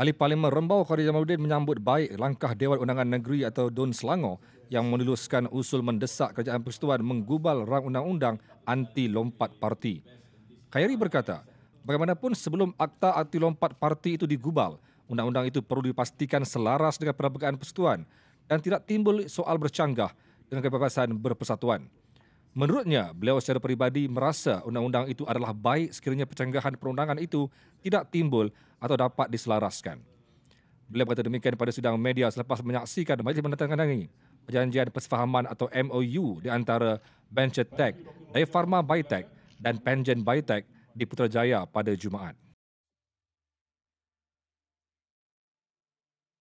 Ahli Parlimen Rembau Khairi Jamaluddin menyambut baik langkah Dewan Undangan Negeri atau DUN Selangor yang meneluskan usul mendesak Kerajaan Persekutuan menggubal rang undang-undang anti lompat parti. Khairi berkata, bagaimanapun sebelum akta anti lompat parti itu digubal, undang-undang itu perlu dipastikan selaras dengan perlembagaan persekutuan dan tidak timbul soal bercanggah dengan kebebasan berpersatuan. Menurutnya, beliau secara peribadi merasa undang-undang itu adalah baik sekiranya pencanggahan perundangan itu tidak timbul atau dapat diselaraskan. Beliau berkata demikian pada sidang media selepas menyaksikan majlis penandatanganan ini perjanjian persefahaman atau MOU di antara Venture Tech, Dai Pharma Biotech dan Pengen Biotech di Putrajaya pada Jumaat.